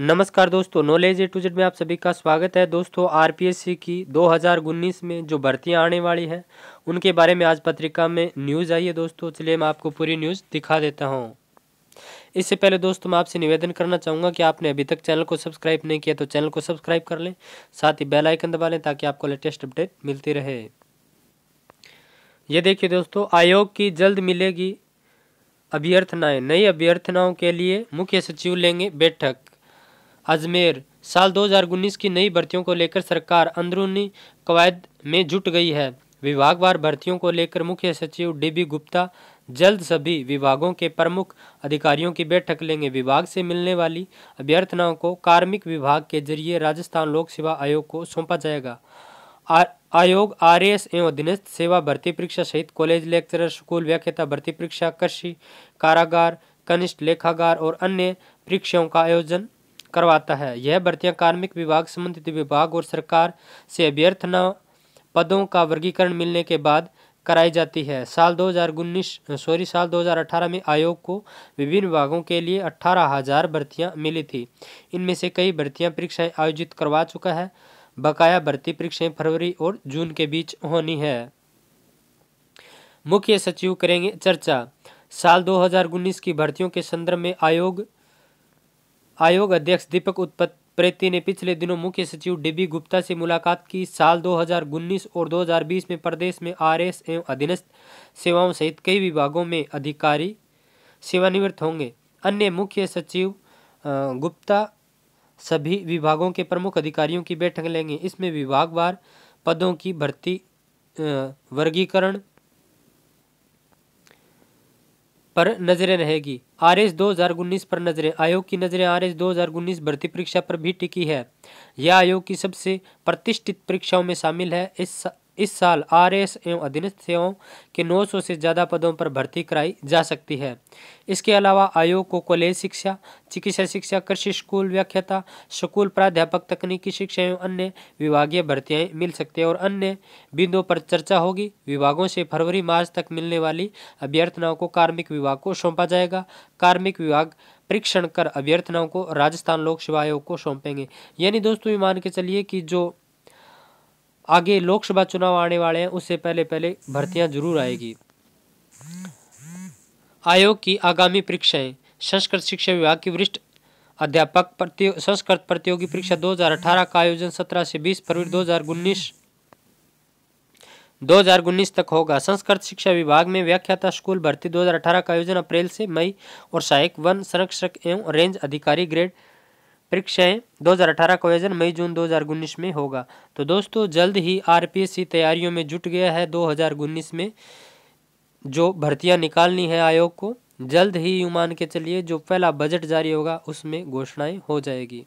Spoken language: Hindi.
नमस्कार दोस्तों नॉलेज ए टू जेड में आप सभी का स्वागत है दोस्तों आरपीएससी की 2019 में जो भर्तियां आने वाली हैं उनके बारे में आज पत्रिका में न्यूज़ आई है दोस्तों चलिए मैं आपको पूरी न्यूज़ दिखा देता हूं इससे पहले दोस्तों मैं आपसे निवेदन करना चाहूँगा कि आपने अभी तक चैनल को सब्सक्राइब नहीं किया तो चैनल को सब्सक्राइब कर लें साथ ही बेल आइकन दबा लें ताकि आपको लेटेस्ट अपडेट मिलती रहे ये देखिए दोस्तों आयोग की जल्द मिलेगी अभ्यर्थनाएं नई अभ्यर्थनाओं के लिए मुख्य सचिव लेंगे बैठक अजमेर साल 2019 की नई भर्तियों को लेकर सरकार अंदरूनी कवायद में जुट गई है विभागवार भर्तियों को लेकर मुख्य सचिव डीबी गुप्ता जल्द सभी विभागों के प्रमुख अधिकारियों की बैठक लेंगे विभाग से मिलने वाली अभ्यर्थनाओं को कार्मिक विभाग के जरिए राजस्थान लोक सेवा आयोग को सौंपा जाएगा आयोग आर एस एवं अधीनस्थ सेवा भर्ती परीक्षा सहित कॉलेज लेक्चरर स्कूल व्याख्याता भर्ती परीक्षा कृषि कारागार कनिष्ठ लेखागार और अन्य परीक्षाओं का आयोजन करवाता है यह भर्तियां कार्मिक विभाग संबंधित विभाग और सरकार से अभ्यर्थना पदों का वर्गीकरण मिलने के बाद कराई जाती है साल 2019 सॉरी साल 2018 में आयोग को विभिन्न विभागों के लिए अट्ठारह हजार भर्तियाँ मिली थी इनमें से कई भर्तियाँ परीक्षाएं आयोजित करवा चुका है बकाया भर्ती परीक्षाएं फरवरी और जून के बीच होनी है मुख्य सचिव करेंगे चर्चा साल 2019 की भर्तियों के संदर्भ में आयोग आयोग अध्यक्ष दीपक उत्पत प्रेती ने पिछले दिनों मुख्य सचिव डीबी गुप्ता से मुलाकात की साल 2019 और 2020 में प्रदेश में आरएस एवं अधीनस्थ सेवाओं सहित कई विभागों में अधिकारी सेवानिवृत्त होंगे अन्य मुख्य सचिव गुप्ता सभी विभागों के प्रमुख अधिकारियों की बैठक लेंगे इसमें विभागवार पदों की भर्ती वर्गीकरण पर नजरें रहेगी आर एस दो हजार उन्नीस पर नजरें आयोग की नजरें आर एस दो हजार उन्नीस भर्ती परीक्षा पर भी टिकी है यह आयोग की सबसे प्रतिष्ठित परीक्षाओं में शामिल है इस इस साल आर एस एवं अधीनस्थ सेवाओं के 900 से ज़्यादा पदों पर भर्ती कराई जा सकती है इसके अलावा आयोग को कॉलेज शिक्षा चिकित्सा शिक्षा कृषि स्कूल व्याख्याता स्कूल प्राध्यापक तकनीकी शिक्षा एवं अन्य विभागीय भर्तियाँ मिल सकती है और अन्य बिंदुओं पर चर्चा होगी विभागों से फरवरी मार्च तक मिलने वाली अभ्यर्थनाओं को कार्मिक विभाग को सौंपा जाएगा कार्मिक विभाग परीक्षण कर अभ्यर्थनाओं को राजस्थान लोक सेवा आयोग को सौंपेंगे यानी दोस्तों ये मान के चलिए कि जो आगे लोकसभा चुनाव आने वाले हैं उससे पहले पहले भर्तियां जरूर आएगी आयोग की आगामी परीक्षाएं संस्कृत शिक्षा विभाग की वरिष्ठ अध्यापक प्रतियो संस्कृत प्रतियोगी परीक्षा 2018 का आयोजन 17 से 20 फरवरी 2019 2019 तक होगा संस्कृत शिक्षा विभाग में व्याख्याता स्कूल भर्ती 2018 का आयोजन अप्रैल से मई और सहायक वन संरक्षक एवं रेंज अधिकारी ग्रेड परीक्षाएं 2018 का आयोजन मई जून दो में होगा तो दोस्तों जल्द ही आरपीएस तैयारियों में जुट गया है दो में जो भर्तियां निकालनी है आयोग को जल्द ही यूमान के चलिए जो पहला बजट जारी होगा उसमें घोषणाएं हो जाएगी